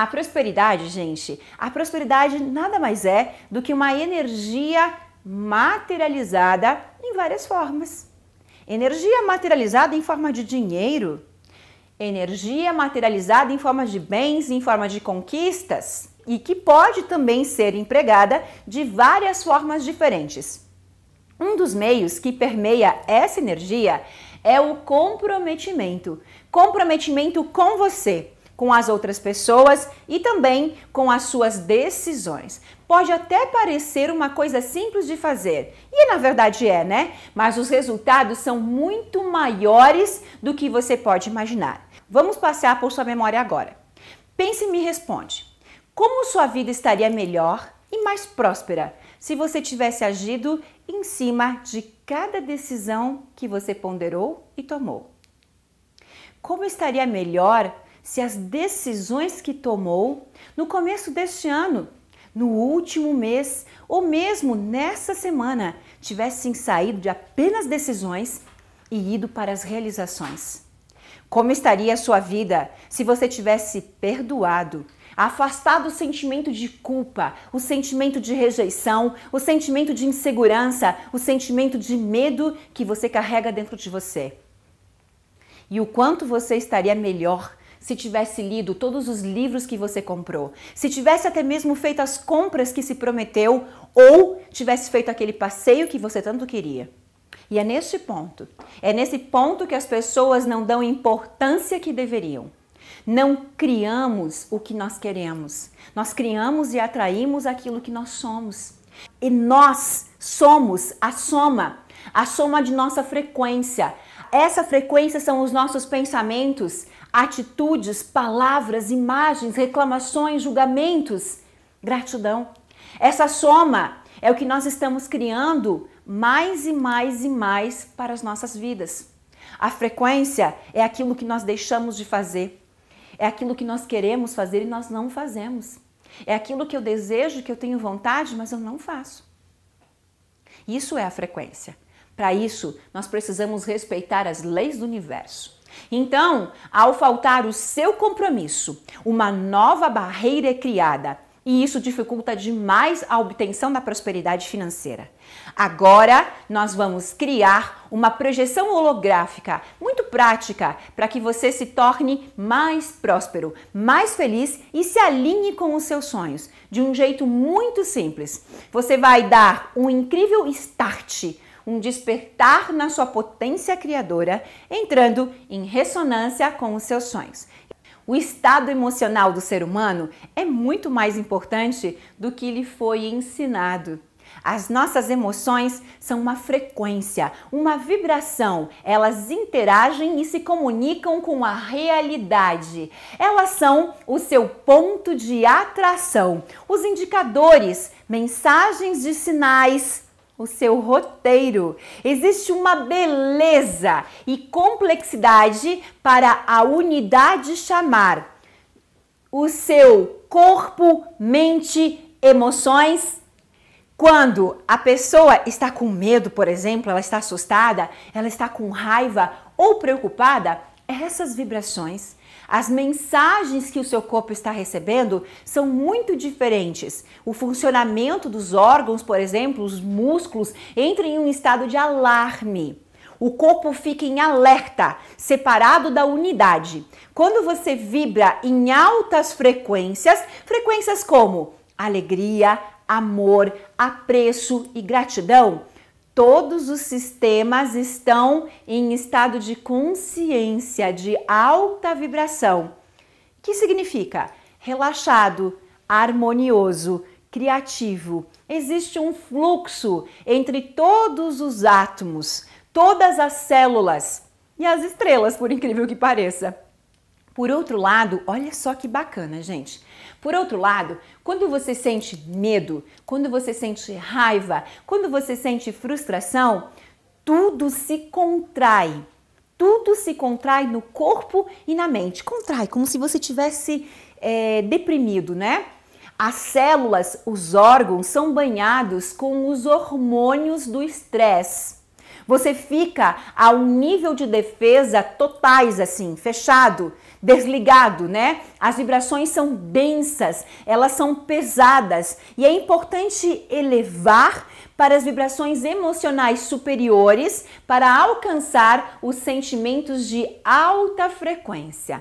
A prosperidade, gente, a prosperidade nada mais é do que uma energia materializada em várias formas. Energia materializada em forma de dinheiro, energia materializada em forma de bens, em forma de conquistas e que pode também ser empregada de várias formas diferentes. Um dos meios que permeia essa energia é o comprometimento. Comprometimento com você, com as outras pessoas e também com as suas decisões. Pode até parecer uma coisa simples de fazer, e na verdade é, né? Mas os resultados são muito maiores do que você pode imaginar. Vamos passear por sua memória agora. Pense e me responde: como sua vida estaria melhor e mais próspera se você tivesse agido em cima de cada decisão que você ponderou e tomou? Como estaria melhor se as decisões que tomou no começo deste ano, no último mês ou mesmo nessa semana tivessem saído de apenas decisões e ido para as realizações? Como estaria a sua vida se você tivesse perdoado, afastado o sentimento de culpa, o sentimento de rejeição, o sentimento de insegurança, o sentimento de medo que você carrega dentro de você? E o quanto você estaria melhor se tivesse lido todos os livros que você comprou, se tivesse até mesmo feito as compras que se prometeu ou tivesse feito aquele passeio que você tanto queria. E é neste ponto, é nesse ponto que as pessoas não dão importância que deveriam. Não criamos o que nós queremos. Nós criamos e atraímos aquilo que nós somos. E nós somos a soma, a soma de nossa frequência. Essa frequência são os nossos pensamentos, atitudes, palavras, imagens, reclamações, julgamentos, gratidão. Essa soma é o que nós estamos criando mais e mais e mais para as nossas vidas. A frequência é aquilo que nós deixamos de fazer, é aquilo que nós queremos fazer e nós não fazemos. É aquilo que eu desejo, que eu tenho vontade, mas eu não faço. Isso é a frequência. Para isso, nós precisamos respeitar as leis do universo. Então, ao faltar o seu compromisso, uma nova barreira é criada e isso dificulta demais a obtenção da prosperidade financeira. Agora, nós vamos criar uma projeção holográfica muito prática para que você se torne mais próspero, mais feliz e se alinhe com os seus sonhos de um jeito muito simples. Você vai dar um incrível start um despertar na sua potência criadora, entrando em ressonância com os seus sonhos. O estado emocional do ser humano é muito mais importante do que lhe foi ensinado. As nossas emoções são uma frequência, uma vibração. Elas interagem e se comunicam com a realidade. Elas são o seu ponto de atração, os indicadores, mensagens de sinais o seu roteiro. Existe uma beleza e complexidade para a unidade chamar o seu corpo, mente, emoções. Quando a pessoa está com medo, por exemplo, ela está assustada, ela está com raiva ou preocupada, essas vibrações as mensagens que o seu corpo está recebendo são muito diferentes. O funcionamento dos órgãos, por exemplo, os músculos, entram em um estado de alarme. O corpo fica em alerta, separado da unidade. Quando você vibra em altas frequências, frequências como alegria, amor, apreço e gratidão, Todos os sistemas estão em estado de consciência, de alta vibração, que significa relaxado, harmonioso, criativo. Existe um fluxo entre todos os átomos, todas as células e as estrelas, por incrível que pareça. Por outro lado, olha só que bacana, gente. Por outro lado, quando você sente medo, quando você sente raiva, quando você sente frustração, tudo se contrai. Tudo se contrai no corpo e na mente. Contrai, como se você tivesse é, deprimido, né? As células, os órgãos são banhados com os hormônios do estresse. Você fica a um nível de defesa totais, assim, fechado, desligado, né? As vibrações são densas, elas são pesadas e é importante elevar para as vibrações emocionais superiores para alcançar os sentimentos de alta frequência.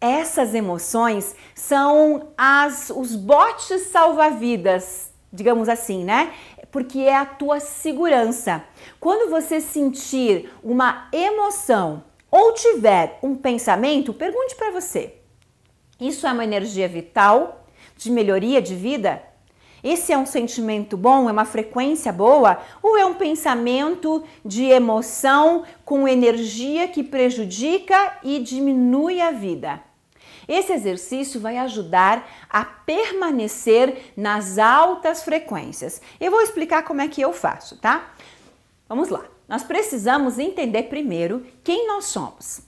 Essas emoções são as os botes salva-vidas, digamos assim, né? porque é a tua segurança. Quando você sentir uma emoção ou tiver um pensamento, pergunte para você: isso é uma energia vital de melhoria de vida? Esse é um sentimento bom, é uma frequência boa ou é um pensamento de emoção com energia que prejudica e diminui a vida? Esse exercício vai ajudar a permanecer nas altas frequências. Eu vou explicar como é que eu faço, tá? Vamos lá. Nós precisamos entender primeiro quem nós somos.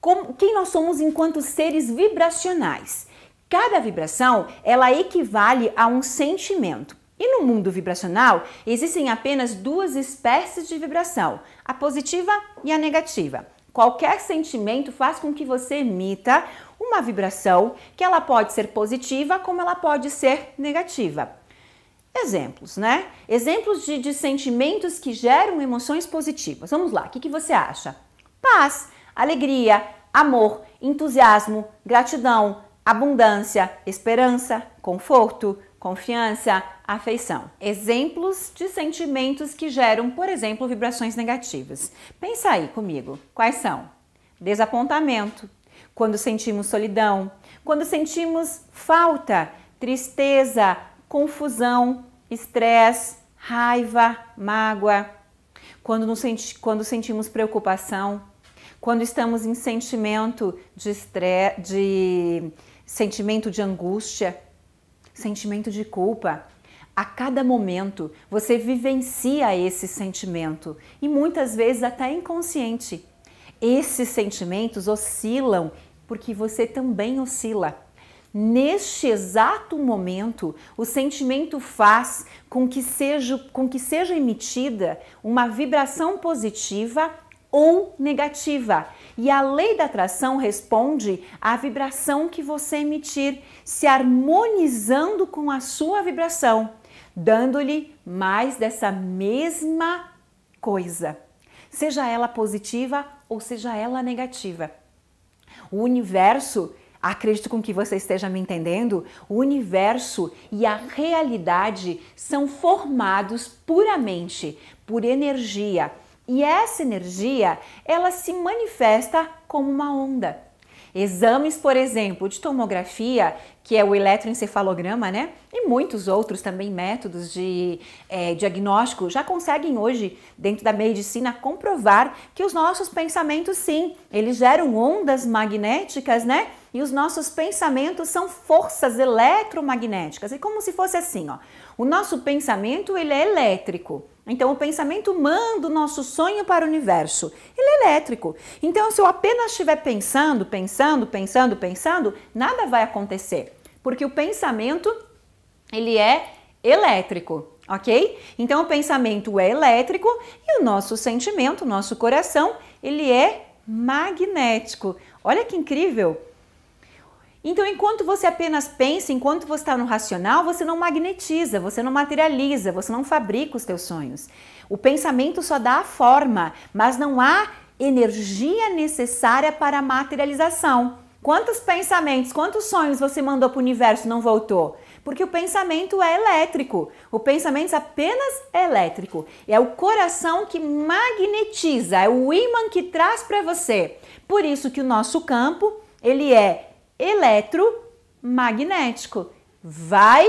Como, quem nós somos enquanto seres vibracionais. Cada vibração, ela equivale a um sentimento. E no mundo vibracional, existem apenas duas espécies de vibração, a positiva e a negativa. Qualquer sentimento faz com que você emita uma vibração que ela pode ser positiva como ela pode ser negativa. Exemplos, né? Exemplos de, de sentimentos que geram emoções positivas. Vamos lá, o que, que você acha? Paz, alegria, amor, entusiasmo, gratidão, abundância, esperança, conforto, confiança, afeição. Exemplos de sentimentos que geram, por exemplo, vibrações negativas. Pensa aí comigo, quais são? Desapontamento, quando sentimos solidão, quando sentimos falta, tristeza, confusão, estresse, raiva, mágoa, quando, nos senti quando sentimos preocupação, quando estamos em sentimento de, estresse, de sentimento de angústia, sentimento de culpa. A cada momento você vivencia esse sentimento e muitas vezes até inconsciente. Esses sentimentos oscilam porque você também oscila. Neste exato momento, o sentimento faz com que seja, com que seja emitida uma vibração positiva ou negativa. E a lei da atração responde à vibração que você emitir, se harmonizando com a sua vibração, dando-lhe mais dessa mesma coisa, seja ela positiva ou seja ela negativa. O universo, acredito com que você esteja me entendendo, o universo e a realidade são formados puramente por energia. E essa energia, ela se manifesta como uma onda. Exames, por exemplo, de tomografia, que é o eletroencefalograma, né? E muitos outros também métodos de é, diagnóstico já conseguem hoje, dentro da medicina, comprovar que os nossos pensamentos, sim, eles geram ondas magnéticas, né? E os nossos pensamentos são forças eletromagnéticas. É como se fosse assim, ó. O nosso pensamento, ele é elétrico. Então, o pensamento manda o nosso sonho para o universo. Ele é elétrico. Então, se eu apenas estiver pensando, pensando, pensando, pensando, nada vai acontecer. Porque o pensamento, ele é elétrico, ok? Então, o pensamento é elétrico e o nosso sentimento, o nosso coração, ele é magnético. Olha que incrível! Então, enquanto você apenas pensa, enquanto você está no racional, você não magnetiza, você não materializa, você não fabrica os seus sonhos. O pensamento só dá a forma, mas não há energia necessária para a materialização. Quantos pensamentos, quantos sonhos você mandou para o universo e não voltou? Porque o pensamento é elétrico. O pensamento apenas é elétrico. É o coração que magnetiza, é o ímã que traz para você. Por isso que o nosso campo, ele é eletromagnético. Vai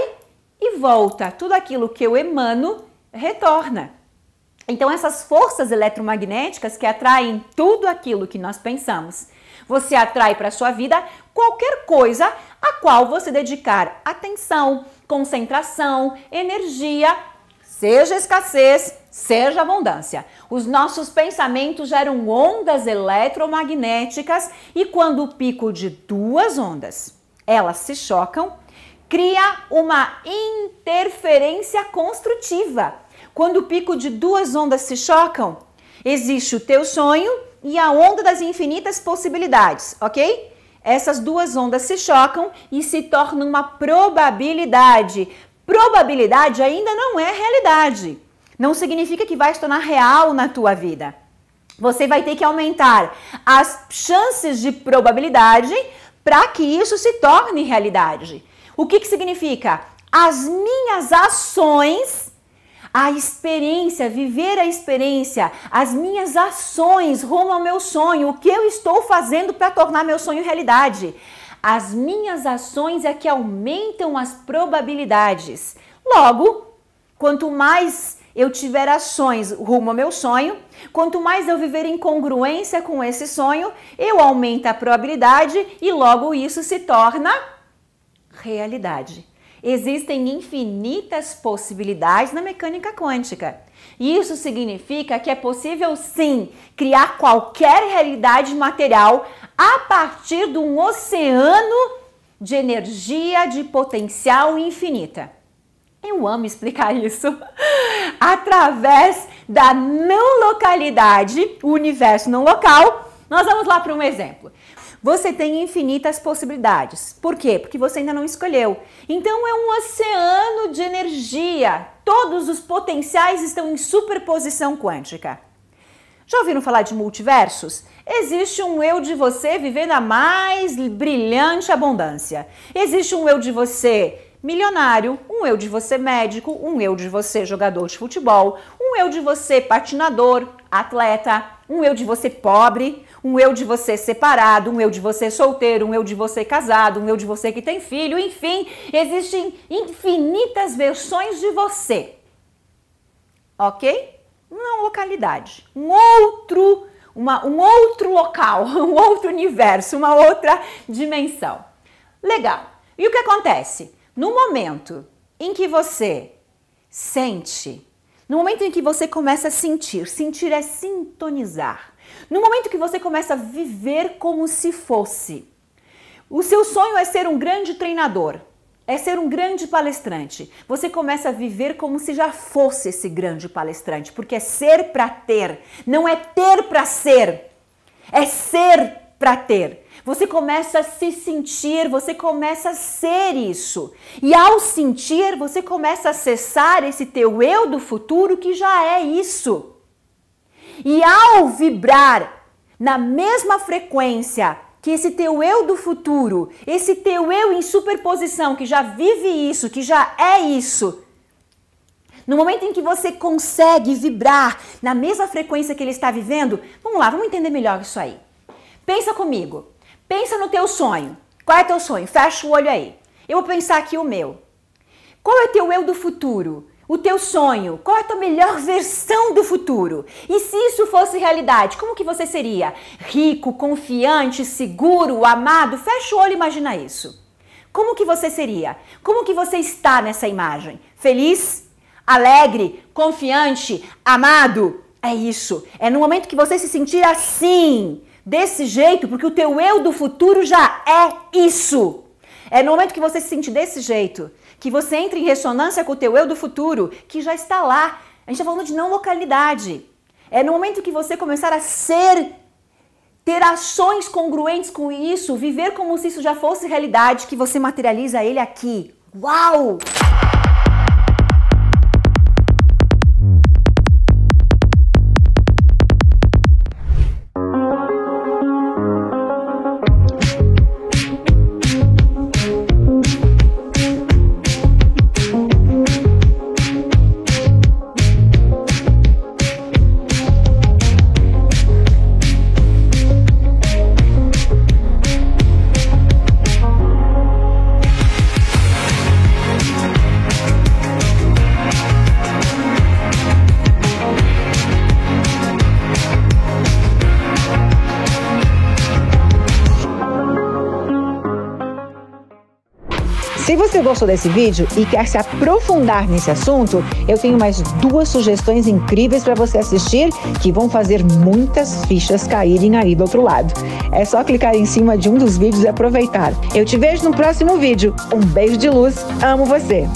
e volta. Tudo aquilo que eu emano retorna. Então, essas forças eletromagnéticas que atraem tudo aquilo que nós pensamos. Você atrai para a sua vida qualquer coisa a qual você dedicar atenção, concentração, energia, seja escassez, seja abundância. Os nossos pensamentos geram ondas eletromagnéticas e quando o pico de duas ondas elas se chocam, cria uma interferência construtiva. Quando o pico de duas ondas se chocam, existe o teu sonho e a onda das infinitas possibilidades, ok? Essas duas ondas se chocam e se tornam uma probabilidade. Probabilidade ainda não é realidade não significa que vai se tornar real na tua vida. Você vai ter que aumentar as chances de probabilidade para que isso se torne realidade. O que, que significa? As minhas ações, a experiência, viver a experiência, as minhas ações rumo ao meu sonho, o que eu estou fazendo para tornar meu sonho realidade. As minhas ações é que aumentam as probabilidades. Logo, quanto mais eu tiver ações rumo ao meu sonho, quanto mais eu viver em congruência com esse sonho, eu aumento a probabilidade e logo isso se torna realidade. Existem infinitas possibilidades na mecânica quântica. Isso significa que é possível sim criar qualquer realidade material a partir de um oceano de energia de potencial infinita. Eu amo explicar isso através da não localidade, o universo não local, nós vamos lá para um exemplo. Você tem infinitas possibilidades. Por quê? Porque você ainda não escolheu. Então é um oceano de energia. Todos os potenciais estão em superposição quântica. Já ouviram falar de multiversos? Existe um eu de você vivendo a mais brilhante abundância. Existe um eu de você milionário, um eu de você médico, um eu de você jogador de futebol, um eu de você patinador, atleta, um eu de você pobre, um eu de você separado, um eu de você solteiro, um eu de você casado, um eu de você que tem filho, enfim, existem infinitas versões de você. OK? Uma localidade, um outro uma, um outro local, um outro universo, uma outra dimensão. Legal. E o que acontece? No momento em que você sente, no momento em que você começa a sentir, sentir é sintonizar. No momento que você começa a viver como se fosse. O seu sonho é ser um grande treinador, é ser um grande palestrante. Você começa a viver como se já fosse esse grande palestrante, porque é ser para ter, não é ter para ser. É ser para ter. Você começa a se sentir, você começa a ser isso. E ao sentir, você começa a acessar esse teu eu do futuro que já é isso. E ao vibrar na mesma frequência que esse teu eu do futuro, esse teu eu em superposição que já vive isso, que já é isso, no momento em que você consegue vibrar na mesma frequência que ele está vivendo, vamos lá, vamos entender melhor isso aí. Pensa comigo. Pensa no teu sonho. Qual é teu sonho? Fecha o olho aí. Eu vou pensar aqui o meu. Qual é teu eu do futuro? O teu sonho? Qual é a tua melhor versão do futuro? E se isso fosse realidade, como que você seria? Rico, confiante, seguro, amado? Fecha o olho e imagina isso. Como que você seria? Como que você está nessa imagem? Feliz? Alegre? Confiante? Amado? É isso. É no momento que você se sentir assim, desse jeito, porque o teu eu do futuro já é isso. É no momento que você se sente desse jeito, que você entra em ressonância com o teu eu do futuro, que já está lá. A gente está falando de não localidade. É no momento que você começar a ser, ter ações congruentes com isso, viver como se isso já fosse realidade, que você materializa ele aqui. Uau! você gostou desse vídeo e quer se aprofundar nesse assunto, eu tenho mais duas sugestões incríveis para você assistir que vão fazer muitas fichas caírem aí do outro lado. É só clicar em cima de um dos vídeos e aproveitar. Eu te vejo no próximo vídeo. Um beijo de luz, amo você!